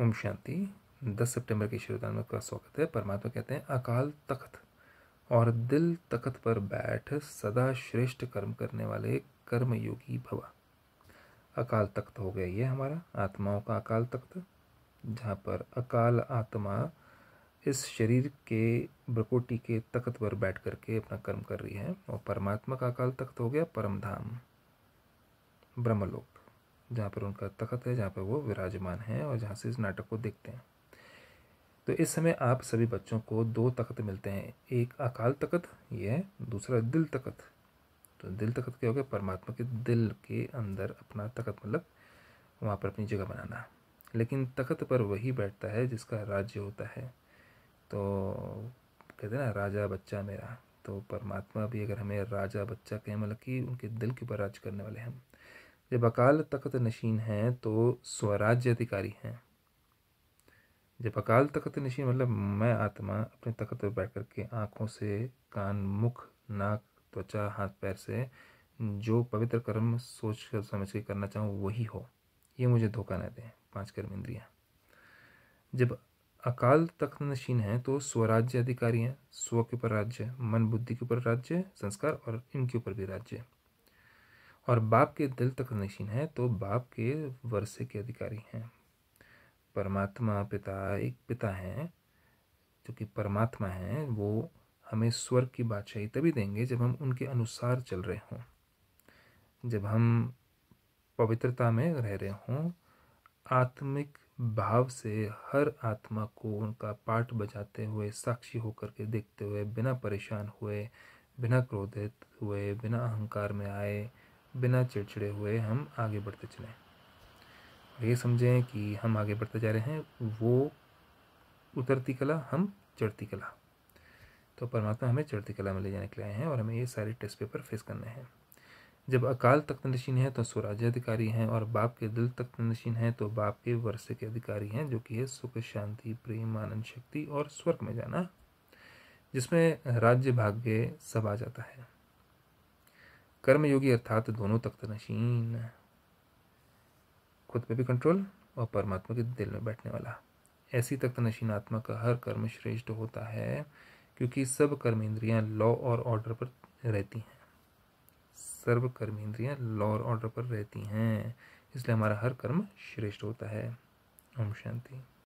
ओम शांति 10 सितंबर के शुरुआत में आपका स्वागत है परमात्मा कहते हैं अकाल तख्त और दिल तख्त पर बैठ सदा श्रेष्ठ कर्म करने वाले कर्मयोगी भवा अकाल तख्त हो गया ये हमारा आत्माओं का अकाल तख्त जहाँ पर अकाल आत्मा इस शरीर के ब्रकोटी के तख्त पर बैठ करके अपना कर्म कर रही है और परमात्मा का अकाल तख्त हो गया परमधाम ब्रह्मलोक जहाँ पर उनका तखत है जहाँ पर वो विराजमान है और जहाँ से इस नाटक को देखते हैं तो इस समय आप सभी बच्चों को दो तखत मिलते हैं एक अकाल तखत ये है दूसरा दिल तखत तो दिल तखत क्या हो गया परमात्मा के दिल के अंदर अपना तखत मतलब वहाँ पर अपनी जगह बनाना लेकिन तखत पर वही बैठता है जिसका राज्य होता है तो कहते हैं ना राजा बच्चा मेरा तो परमात्मा भी अगर हमें राजा बच्चा कहें मतलब कि उनके दिल के ऊपर राज करने वाले हैं जब अकाल तख्त नशीन हैं तो स्वराज्य अधिकारी हैं जब अकाल तख्त नशीन मतलब मैं आत्मा अपने तख्त पर बैठ करके आँखों से कान मुख नाक त्वचा हाथ पैर से जो पवित्र कर्म सोच कर समझ के करना चाहूँ वही हो ये मुझे धोखा न दें पांच कर्म इंद्रिया जब अकाल तख्त नशीन हैं तो स्वराज्य अधिकारी हैं स्व के ऊपर राज्य मन बुद्धि के ऊपर राज्य संस्कार और इनके ऊपर भी राज्य और बाप के दिल तक नशीन है तो बाप के वर्षे के अधिकारी हैं परमात्मा पिता एक पिता हैं जो कि परमात्मा हैं वो हमें स्वर्ग की बादशाही तभी देंगे जब हम उनके अनुसार चल रहे हों जब हम पवित्रता में रह रहे हों आत्मिक भाव से हर आत्मा को उनका पाठ बजाते हुए साक्षी होकर के देखते हुए बिना परेशान हुए बिना क्रोधित हुए बिना अहंकार में आए बिना चिड़चिड़े हुए हम आगे बढ़ते चलें और ये समझें कि हम आगे बढ़ते जा रहे हैं वो उतरती कला हम चढ़ती कला तो परमात्मा हमें चढ़ती कला में ले जाने के लिए आए हैं और हमें ये सारे टेस्ट पेपर फेस करने हैं जब अकाल तख्त नशीन है तो स्वराज्य अधिकारी हैं और बाप के दिल तख्त नशीन है तो बाप के वर्षे के अधिकारी हैं जो कि है सुख शांति प्रेम आनंद शक्ति और स्वर्ग में जाना जिसमें राज्य भाग्य सब आ जाता है कर्मयोगी अर्थात दोनों नशीन खुद पे भी कंट्रोल और परमात्मा के दिल में बैठने वाला ऐसी नशीन आत्मा का हर कर्म श्रेष्ठ होता है क्योंकि सब कर्म इंद्रियाँ लॉ और ऑर्डर पर रहती हैं सर्व कर्म इंद्रियाँ लॉ और ऑर्डर पर रहती हैं इसलिए हमारा हर कर्म श्रेष्ठ होता है ओम शांति